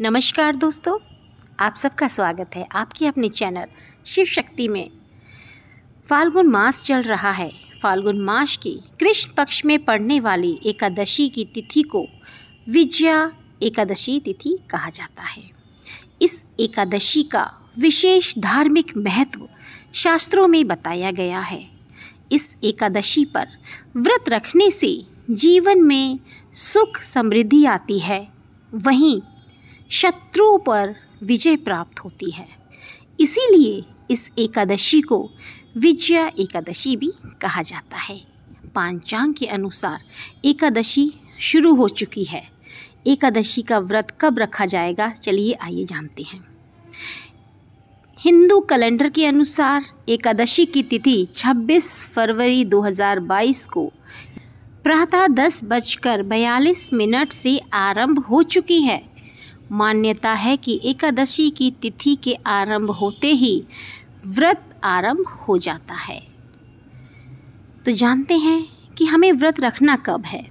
नमस्कार दोस्तों आप सबका स्वागत है आपके अपने चैनल शिव शक्ति में फाल्गुन मास चल रहा है फाल्गुन मास की कृष्ण पक्ष में पड़ने वाली एकादशी की तिथि को विजया एकादशी तिथि कहा जाता है इस एकादशी का विशेष धार्मिक महत्व शास्त्रों में बताया गया है इस एकादशी पर व्रत रखने से जीवन में सुख समृद्धि आती है वहीं शत्रुओं पर विजय प्राप्त होती है इसीलिए इस एकादशी को विजया एकादशी भी कहा जाता है पांचांग के अनुसार एकादशी शुरू हो चुकी है एकादशी का व्रत कब रखा जाएगा चलिए आइए जानते हैं हिंदू कैलेंडर के अनुसार एकादशी की तिथि 26 फरवरी 2022 को प्रातः दस बजकर बयालीस मिनट से आरंभ हो चुकी है मान्यता है कि एकादशी की तिथि के आरंभ होते ही व्रत आरंभ हो जाता है तो जानते हैं कि हमें व्रत रखना कब है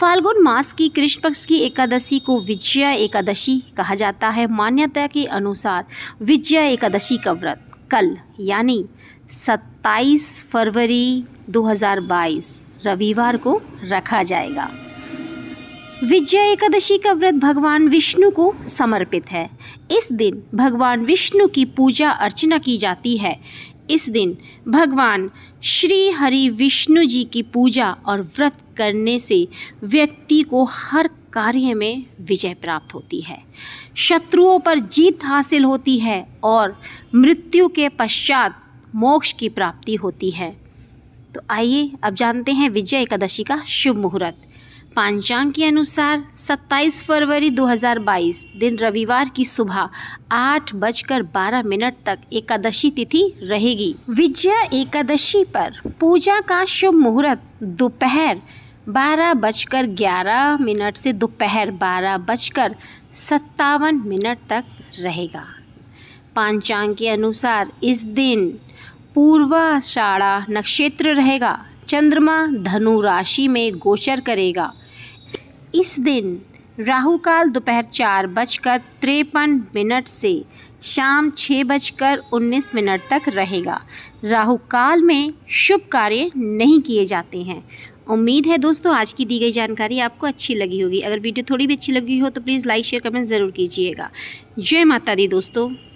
फाल्गुन मास की कृष्ण पक्ष की एकादशी को विजया एकादशी कहा जाता है मान्यता के अनुसार विजया एकादशी का व्रत कल यानी 27 फरवरी 2022 रविवार को रखा जाएगा विजया एकादशी का व्रत भगवान विष्णु को समर्पित है इस दिन भगवान विष्णु की पूजा अर्चना की जाती है इस दिन भगवान श्री हरि विष्णु जी की पूजा और व्रत करने से व्यक्ति को हर कार्य में विजय प्राप्त होती है शत्रुओं पर जीत हासिल होती है और मृत्यु के पश्चात मोक्ष की प्राप्ति होती है तो आइए अब जानते हैं विजय एकादशी का शुभ मुहूर्त पांचांग के अनुसार 27 फरवरी 2022 दिन रविवार की सुबह आठ बजकर बारह मिनट तक एकादशी तिथि रहेगी विजया एकादशी पर पूजा का शुभ मुहूर्त दोपहर बारह बजकर ग्यारह मिनट से दोपहर बारह बजकर सत्तावन मिनट तक रहेगा पांचांग के अनुसार इस दिन पूर्वाषाढ़ा नक्षत्र रहेगा चंद्रमा धनु राशि में गोचर करेगा इस दिन राहु काल दोपहर चार बजकर तिरपन मिनट से शाम छः बजकर उन्नीस मिनट तक रहेगा राहु काल में शुभ कार्य नहीं किए जाते हैं उम्मीद है दोस्तों आज की दी गई जानकारी आपको अच्छी लगी होगी अगर वीडियो थोड़ी भी अच्छी लगी हो तो प्लीज़ लाइक शेयर कमेंट ज़रूर कीजिएगा जय माता दी दोस्तों